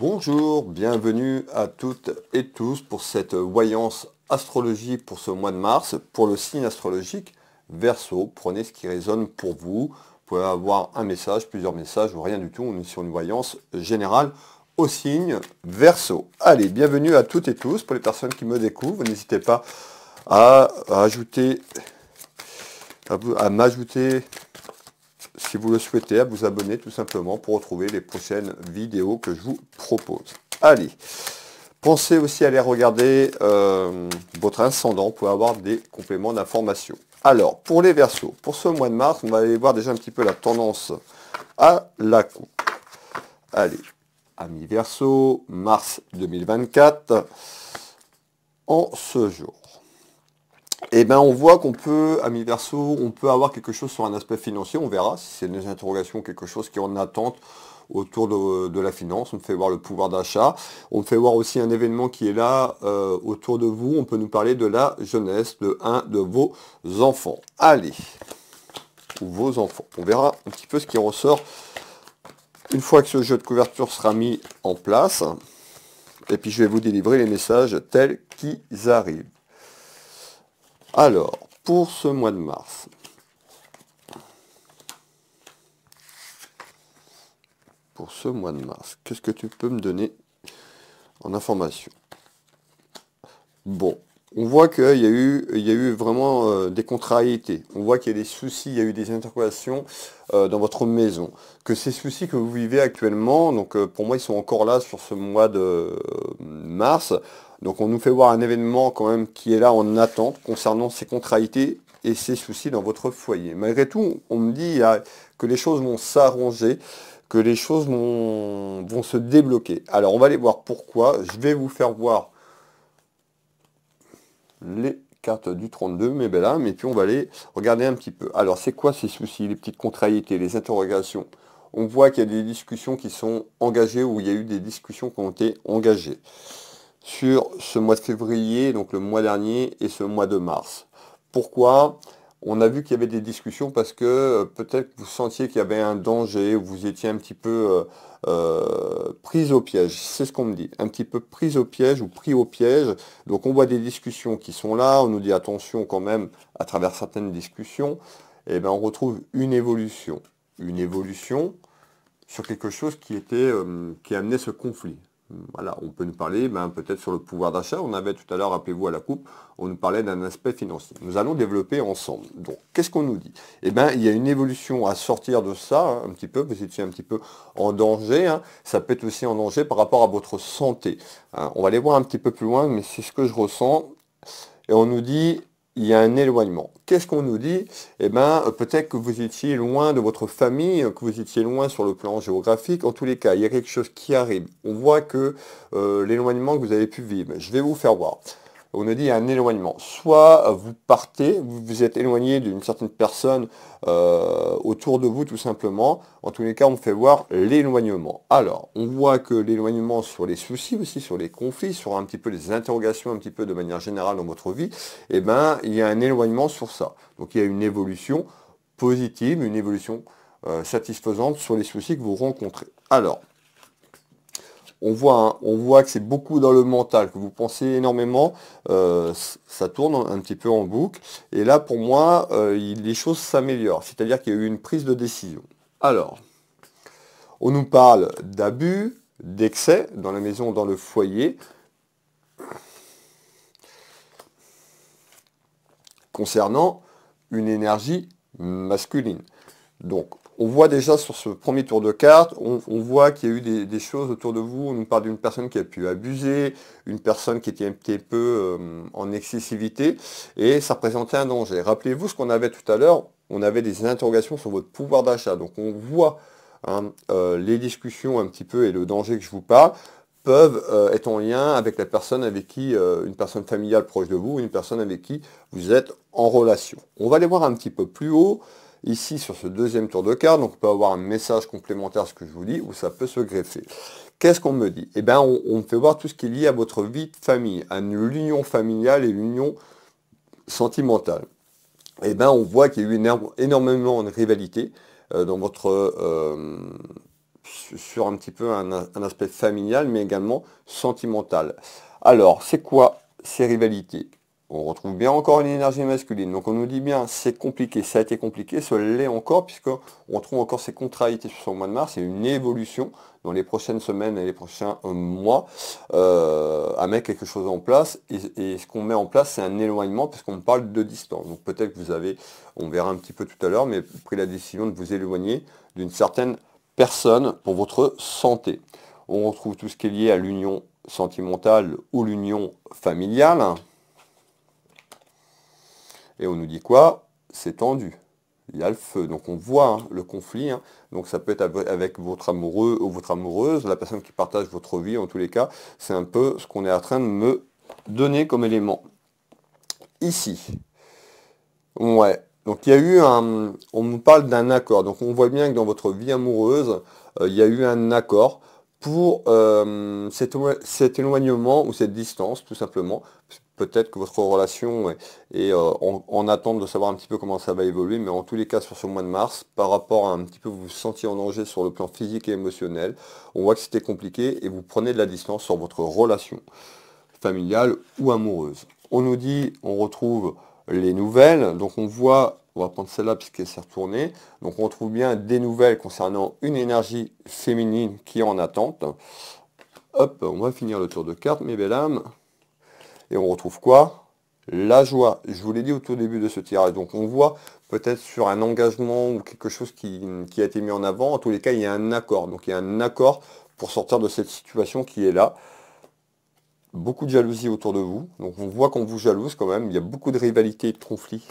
Bonjour, bienvenue à toutes et tous pour cette voyance astrologie pour ce mois de mars. Pour le signe astrologique verso, prenez ce qui résonne pour vous. Vous pouvez avoir un message, plusieurs messages ou rien du tout. On est sur une voyance générale au signe verso. Allez, bienvenue à toutes et tous. Pour les personnes qui me découvrent, n'hésitez pas à ajouter à m'ajouter si vous le souhaitez, à vous abonner tout simplement pour retrouver les prochaines vidéos que je vous propose. Allez, pensez aussi à aller regarder euh, votre ascendant pour avoir des compléments d'informations. Alors, pour les versos, pour ce mois de mars, on va aller voir déjà un petit peu la tendance à la coupe. Allez, amis verso, mars 2024, en ce jour. Et eh bien on voit qu'on peut, mi verso, on peut avoir quelque chose sur un aspect financier, on verra si c'est des interrogations, quelque chose qui est en attente autour de, la finance, on fait voir le pouvoir d'achat, on fait voir aussi un événement qui est là euh, autour de vous, on peut nous parler de la jeunesse de un de vos enfants. Allez, ou vos enfants, on verra un petit peu ce qui ressort une fois que ce jeu de couverture sera mis en place, et puis je vais vous délivrer les messages tels qu'ils arrivent. Alors, pour ce mois de mars, pour ce mois de mars, qu'est-ce que tu peux me donner en information Bon, on voit qu'il y, a eu, il y a eu vraiment euh, des contrariétés. On voit qu'il y a des soucis, il y a eu des interpellations euh, dans votre maison. Que ces soucis que vous vivez actuellement, donc euh, pour moi ils sont encore là sur ce mois de mars, donc on nous fait voir un événement quand même qui est là en attente concernant ces contrariétés et ces soucis dans votre foyer. Malgré tout, on me dit que les choses vont s'arranger, que les choses vont, se débloquer. Alors on va aller voir pourquoi. Je vais vous faire voir les cartes du 32, Mais belles là, et puis on va aller regarder un petit peu. Alors c'est quoi ces soucis, les petites contrariétés, les interrogations On voit qu'il y a des discussions qui sont engagées ou il y a eu des discussions qui ont été engagées sur ce mois de février, donc le mois dernier, et ce mois de mars. Pourquoi on a vu qu'il y avait des discussions parce que euh, peut-être vous sentiez qu'il y avait un danger, vous étiez un petit peu pris euh, euh, prise au piège, c'est ce qu'on me dit, un petit peu prise au piège ou pris au piège. Donc on voit des discussions qui sont là, on nous dit attention quand même à travers certaines discussions, et eh bien on retrouve une évolution, une évolution sur quelque chose qui était qui amenait ce conflit voilà, on peut nous parler ben, peut-être sur le pouvoir d'achat. On avait tout à l'heure, rappelez-vous à la coupe, on nous parlait d'un aspect financier. Nous allons développer ensemble. Donc, qu'est-ce qu'on nous dit Eh bien, il y a une évolution à sortir de ça, hein, un petit peu, vous étiez un petit peu en danger. Hein. Ça peut être aussi en danger par rapport à votre santé. Hein. on va aller voir un petit peu plus loin, mais c'est ce que je ressens. Et on nous dit, il y a un éloignement. Qu'est-ce qu'on nous dit Eh bien, peut-être que vous étiez loin de votre famille, que vous étiez loin sur le plan géographique. En tous les cas, il y a quelque chose qui arrive. On voit que euh, l'éloignement que vous avez pu vivre, je vais vous faire voir on nous dit un éloignement. Soit vous partez, vous vous êtes éloigné d'une certaine personne euh, autour de vous tout simplement. En tous les cas, on fait voir l'éloignement. Alors, on voit que l'éloignement sur les soucis aussi, sur les conflits, sur un petit peu les interrogations, un petit peu de manière générale dans votre vie, eh ben, il y a un éloignement sur ça. Donc, il y a une évolution positive, une évolution euh, satisfaisante sur les soucis que vous rencontrez. Alors, on voit, hein, on voit que c'est beaucoup dans le mental, que vous pensez énormément, euh, ça tourne un petit peu en boucle. Et là, pour moi, euh, les choses s'améliorent, c'est-à-dire qu'il y a eu une prise de décision. Alors, on nous parle d'abus, d'excès dans la maison, dans le foyer. concernant une énergie masculine. Donc on voit déjà sur ce premier tour de carte, on, voit qu'il y a eu des, choses autour de vous. On nous parle d'une personne qui a pu abuser, une personne qui était un petit peu euh, en excessivité, et ça représentait un danger. Rappelez-vous ce qu'on avait tout à l'heure, on avait des interrogations sur votre pouvoir d'achat. Donc on voit hein, euh, les discussions un petit peu et le danger que je vous parle peuvent euh, être en lien avec la personne avec qui, une personne familiale proche de vous, une personne avec qui vous êtes en relation. On va aller voir un petit peu plus haut ici sur ce deuxième tour de carte. Donc on peut avoir un message complémentaire à ce que je vous dis ou ça peut se greffer. Qu'est-ce qu'on me dit Eh bien, on, me fait voir tout ce qui est lié à votre vie de famille, à l'union familiale et l'union sentimentale. Eh bien, on voit qu'il y a eu énormément de rivalité euh, dans votre... Euh, sur un petit peu un, aspect familial, mais également sentimental. Alors, c'est quoi ces rivalités on retrouve bien encore une énergie masculine. Donc on nous dit bien, c'est compliqué, ça a été compliqué, cela l'est encore, puisqu'on retrouve encore ces contrariétés sur le mois de mars, c'est une évolution dans les prochaines semaines et les prochains euh, mois, euh, à mettre quelque chose en place. Et, ce qu'on met en place, c'est un éloignement, parce qu'on parle de distance. Donc peut-être que vous avez, on verra un petit peu tout à l'heure, mais pris la décision de vous éloigner d'une certaine personne pour votre santé. On retrouve tout ce qui est lié à l'union sentimentale ou l'union familiale. Et on nous dit quoi C'est tendu. Il y a le feu. Donc on voit hein, le conflit. Hein. Donc ça peut être avec votre amoureux ou votre amoureuse, la personne qui partage votre vie en tous les cas. C'est un peu ce qu'on est en train de me donner comme élément. Ici. Ouais. Donc il y a eu un... On nous parle d'un accord. Donc on voit bien que dans votre vie amoureuse, euh, il y a eu un accord pour euh, cet éloignement ou cette distance, tout simplement, peut-être que votre relation est, euh, en, attente de savoir un petit peu comment ça va évoluer, mais en tous les cas sur ce mois de mars, par rapport à un petit peu vous vous en danger sur le plan physique et émotionnel, on voit que c'était compliqué et vous prenez de la distance sur votre relation familiale ou amoureuse. On nous dit, on retrouve les nouvelles, donc on voit, on va prendre celle-là puisqu'elle s'est retournée, donc on trouve bien des nouvelles concernant une énergie féminine qui est en attente. Hop, on va finir le tour de cartes, mes belles âmes. Et on retrouve quoi La joie. Je vous l'ai dit au tout début de ce tirage. Donc on voit peut-être sur un engagement ou quelque chose qui, a été mis en avant. En tous les cas, il y a un accord. Donc il y a un accord pour sortir de cette situation qui est là. Beaucoup de jalousie autour de vous. Donc on voit qu'on vous jalouse quand même. Il y a beaucoup de rivalité et de conflits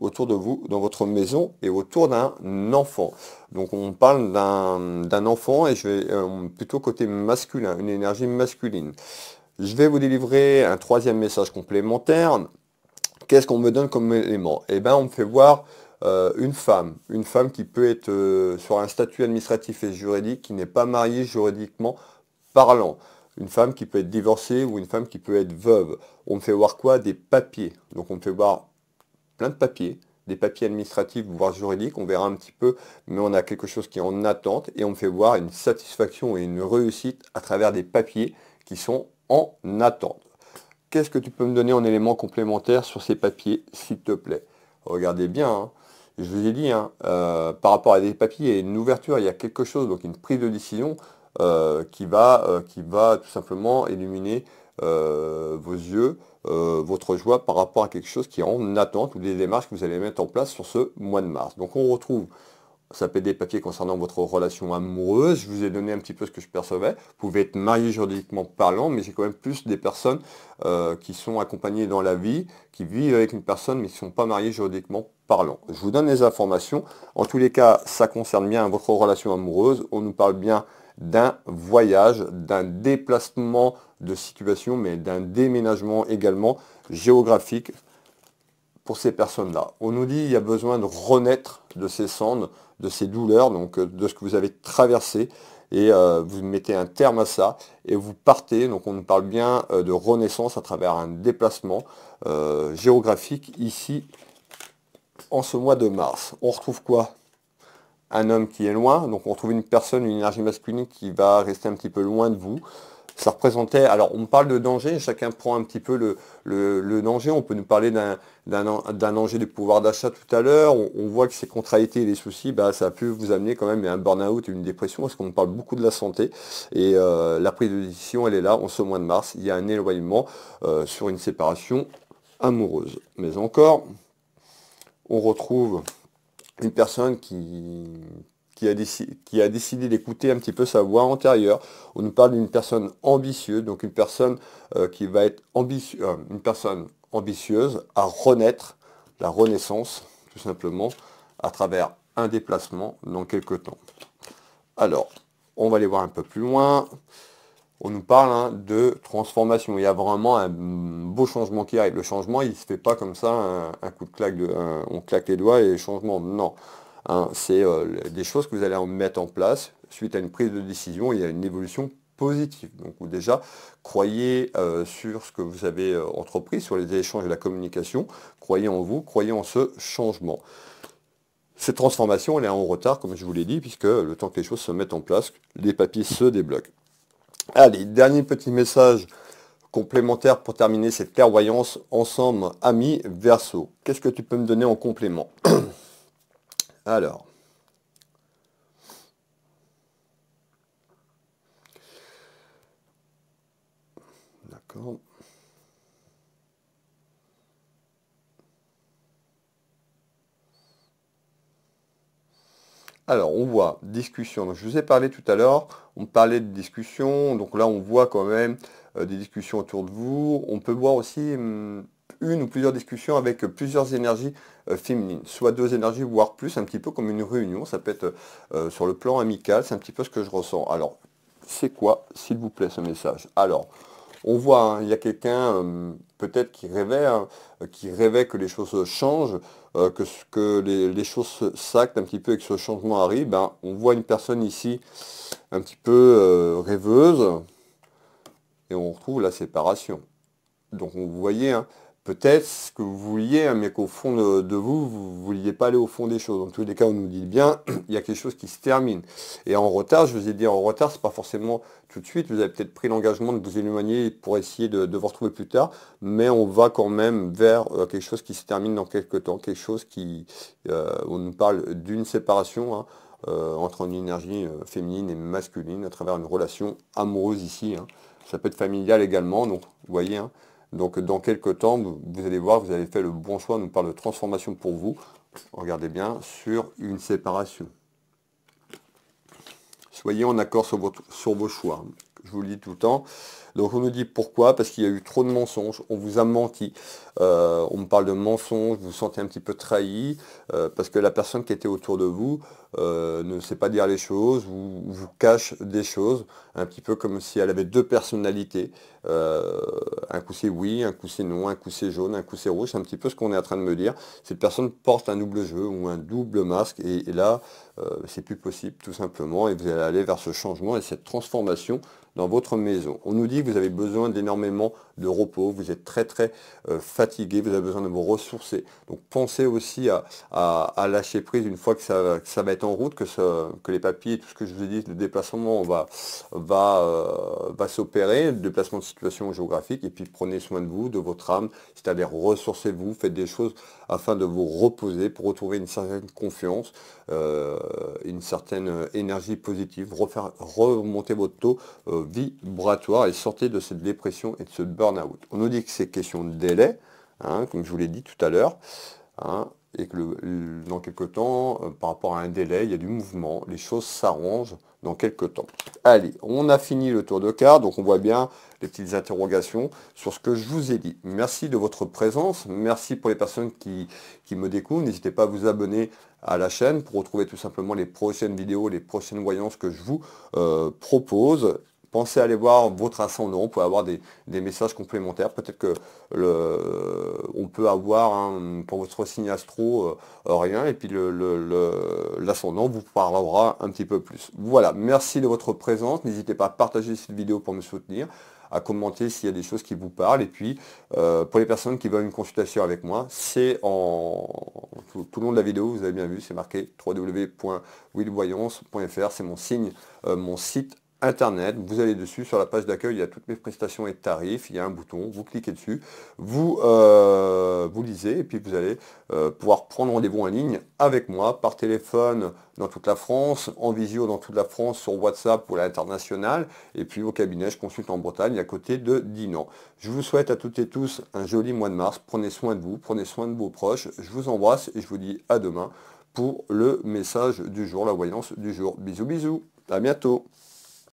autour de vous, dans votre maison et autour d'un enfant. Donc on parle d'un enfant et je vais euh, plutôt côté masculin, une énergie masculine. Je vais vous délivrer un troisième message complémentaire. Qu'est-ce qu'on me donne comme élément Eh bien, on me fait voir euh, une femme, une femme qui peut être euh, sur un statut administratif et juridique, qui n'est pas mariée juridiquement parlant. Une femme qui peut être divorcée ou une femme qui peut être veuve. On me fait voir quoi Des papiers. Donc on me fait voir plein de papiers, des papiers administratifs, voire juridiques, on verra un petit peu, mais on a quelque chose qui est en attente et on me fait voir une satisfaction et une réussite à travers des papiers qui sont en attente. Qu'est-ce que tu peux me donner en élément complémentaire sur ces papiers, s'il te plaît Regardez bien, hein. je vous ai dit, hein, euh, par rapport à des papiers, et une ouverture, il y a quelque chose, donc une prise de décision euh, qui, va, euh, qui va tout simplement illuminer vos yeux, votre joie par rapport à quelque chose qui est en attente ou des démarches que vous allez mettre en place sur ce mois de mars. Donc on retrouve ça peut des papiers concernant votre relation amoureuse. Je vous ai donné un petit peu ce que je percevais. Vous pouvez être marié juridiquement parlant, mais j'ai quand même plus des personnes euh, qui sont accompagnées dans la vie, qui vivent avec une personne, mais qui ne sont pas mariées juridiquement parlant. Je vous donne les informations. En tous les cas, ça concerne bien votre relation amoureuse. On nous parle bien d'un voyage, d'un déplacement de situation, mais d'un déménagement également géographique ces personnes-là. On nous dit il y a besoin de renaître de ces cendres, de ces douleurs, donc euh, de ce que vous avez traversé, et euh, vous mettez un terme à ça, et vous partez, donc on nous parle bien euh, de renaissance à travers un déplacement géographique ici, en ce mois de mars. On retrouve quoi Un homme qui est loin, donc on retrouve une personne, une énergie masculine qui va rester un petit peu loin de vous, ça représentait, alors on parle de danger, chacun prend un petit peu le, danger, on peut nous parler d'un danger du pouvoir d'achat tout à l'heure, on, voit que ces contrariétés et les soucis, bah, ça a pu vous amener quand même à un burn-out et une dépression, parce qu'on parle beaucoup de la santé, et euh, la prise de décision, elle est là, en ce mois de mars, il y a un éloignement euh, sur une séparation amoureuse. Mais encore, on retrouve une personne qui qui a, décidé, qui a décidé d'écouter un petit peu sa voix antérieure. On nous parle d'une personne ambitieuse, donc une personne euh, qui va être ambitieuse, euh, une personne ambitieuse à renaître, la renaissance, tout simplement, à travers un déplacement dans quelques temps. Alors, on va aller voir un peu plus loin. On nous parle hein, de transformation. Il y a vraiment un beau changement qui arrive. Le changement, il ne se fait pas comme ça, un, coup de claque, de, on claque les doigts et changement. Non. Hein, c'est euh, des choses que vous allez en mettre en place suite à une prise de décision et à une évolution positive. Donc déjà croyez euh, sur ce que vous avez euh, entrepris, sur les échanges et la communication, croyez en vous, croyez en ce changement. Cette transformation, elle est en retard, comme je vous l'ai dit, puisque le temps que les choses se mettent en place, les papiers se débloquent. Allez, dernier petit message complémentaire pour terminer cette clairvoyance ensemble, amis, verso. Qu'est-ce que tu peux me donner en complément Alors. D'accord. Alors, on voit discussion. je vous ai parlé tout à l'heure, on parlait de discussion. Donc là, on voit quand même euh, des discussions autour de vous. On peut voir aussi hum, une ou plusieurs discussions avec plusieurs énergies euh, féminines, soit deux énergies, voire plus, un petit peu comme une réunion, ça peut être euh, sur le plan amical, c'est un petit peu ce que je ressens. Alors, c'est quoi, s'il vous plaît, ce message Alors, on voit, hein, il y a quelqu'un euh, peut-être qui rêvait, hein, qui rêvait que les choses changent, que ce que les, les choses s'actent un petit peu et que ce changement arrive. Ben, on voit une personne ici un petit peu rêveuse et on retrouve la séparation. Donc vous voyez, hein, peut-être ce que vous vouliez, hein, mais qu'au fond de, vous, vous ne vouliez pas aller au fond des choses. Dans tous les cas, on nous dit bien, il y a quelque chose qui se termine. Et en retard, je vous ai dit en retard, ce n'est pas forcément tout de suite. Vous avez peut-être pris l'engagement de vous éloigner pour essayer de, vous retrouver plus tard, mais on va quand même vers euh, quelque chose qui se termine dans quelques temps, quelque chose qui, euh, on nous parle d'une séparation. Hein, euh, entre une énergie féminine et masculine à travers une relation amoureuse ici. Hein. Ça peut être familial également, donc vous voyez, donc dans quelques temps, vous allez voir, vous avez fait le bon choix, on nous parle de transformation pour vous, regardez bien, sur une séparation. Soyez en accord sur, sur vos choix. Je vous le dis tout le temps, donc on nous dit pourquoi Parce qu'il y a eu trop de mensonges, on vous a menti. Euh, on me parle de mensonges, vous vous sentez un petit peu trahi, euh, parce que la personne qui était autour de vous euh, ne sait pas dire les choses, vous, cache des choses, un petit peu comme si elle avait deux personnalités. un coup c'est oui, un coup c'est non, un coup c'est jaune, un coup c'est rouge, c'est un petit peu ce qu'on est en train de me dire. Cette personne porte un double jeu ou un double masque, et, là, c'est plus possible tout simplement, et vous allez aller vers ce changement et cette transformation dans votre maison. On nous dit vous avez besoin d'énormément de repos, vous êtes très très euh, fatigué, vous avez besoin de vous ressourcer. Donc pensez aussi à, lâcher prise une fois que ça, va être en route, que, ça, que les papiers, tout ce que je vous ai dit, le déplacement va, va, euh, va s'opérer, le déplacement de situation géographique, et puis prenez soin de vous, de votre âme, c'est-à-dire ressourcez-vous, faites des choses afin de vous reposer, pour retrouver une certaine confiance, euh, une certaine énergie positive, refaire, remonter votre taux vibratoire et sortez de cette dépression et de ce burn on nous dit que c'est question de délai, hein, comme je vous l'ai dit tout à l'heure, hein, et que dans quelques temps, euh, par rapport à un délai, il y a du mouvement, les choses s'arrangent dans quelques temps. Allez, on a fini le tour de carte, donc on voit bien les petites interrogations sur ce que je vous ai dit. Merci de votre présence, merci pour les personnes qui, me découvrent, n'hésitez pas à vous abonner à la chaîne pour retrouver tout simplement les prochaines vidéos, les prochaines voyances que je vous euh, propose pensez à aller voir votre ascendant pour avoir des, messages complémentaires. Peut-être que le, on peut avoir hein, pour votre signe astro euh, rien et puis l'ascendant vous parlera un petit peu plus. Voilà, merci de votre présence. N'hésitez pas à partager cette vidéo pour me soutenir à commenter s'il y a des choses qui vous parlent. Et puis, euh, pour les personnes qui veulent une consultation avec moi, c'est en tout, le long de la vidéo, vous avez bien vu, c'est marqué www.willvoyance.fr, c'est mon signe, euh, mon site Internet, vous allez dessus, sur la page d'accueil, il y a toutes mes prestations et tarifs, il y a un bouton, vous cliquez dessus, vous, euh, vous lisez, et puis vous allez euh, pouvoir prendre rendez-vous en ligne avec moi, par téléphone dans toute la France, en visio dans toute la France, sur WhatsApp ou à l'international, et puis au cabinet, je consulte en Bretagne, à côté de Dinan. Je vous souhaite à toutes et tous un joli mois de mars, prenez soin de vous, prenez soin de vos proches, je vous embrasse et je vous dis à demain pour le message du jour, la voyance du jour. Bisous bisous, à bientôt